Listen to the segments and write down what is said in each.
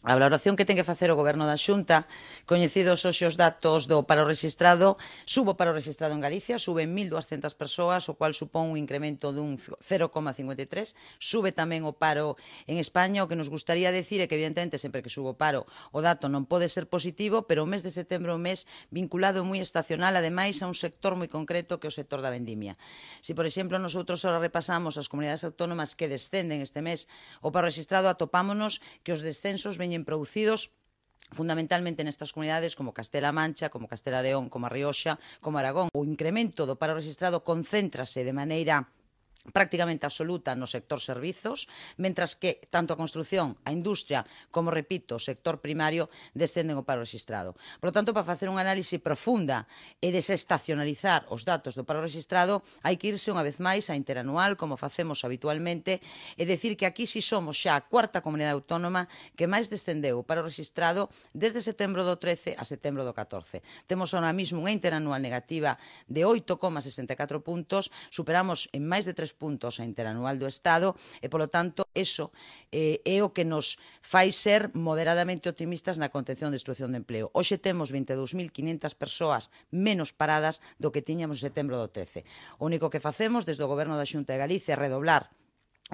A valoración que ten que facer o Goberno da Xunta, coñecidos hoxe os datos do paro registrado, subo paro registrado en Galicia, sube 1.200 persoas, o cual supón un incremento dun 0,53, sube tamén o paro en España, o que nos gustaría decir é que evidentemente sempre que subo paro o dato non pode ser positivo, pero o mes de setembro é un mes vinculado moi estacional, ademais a un sector moi concreto que é o sector da vendimia. Se, si, por exemplo, nosotros ahora repasamos as comunidades autónomas que descenden este mes o paro registrado, atopámonos que os descensos ven veñen producidos fundamentalmente nestas comunidades como Castela Mancha, como Castela León, como Rioxa, como Aragón. O incremento do paro registrado concéntrase de maneira prácticamente absoluta no sector servizos, mentras que tanto a construción, a industria, como, repito, o sector primario descenden o paro registrado. Por lo tanto, para facer unha análise profunda e desestacionalizar os datos do paro registrado, hai que irse unha vez máis a interanual, como facemos habitualmente, e decir que aquí si somos xa a cuarta comunidade autónoma que máis descendeu o paro registrado desde setembro do 13 a setembro do 14. Temos ahora mismo unha interanual negativa de 8,64 puntos, superamos en máis de 3 tres puntos a interanual do Estado e, polo tanto, eso eh, é o que nos fai ser moderadamente optimistas na contención de destrucción de empleo. Hoxe temos 22.500 persoas menos paradas do que tiñamos en setembro do 13. O único que facemos desde o Goberno da Xunta de Galicia é redoblar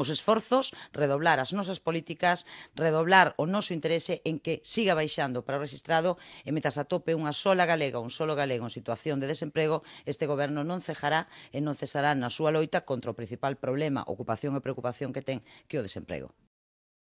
os esforzos, redoblar as nosas políticas, redoblar o noso interese en que siga baixando para o registrado e metas tope unha sola galega, un solo galego en situación de desemprego, este goberno non cejará e non cesará na súa loita contra o principal problema, ocupación e preocupación que ten que o desemprego.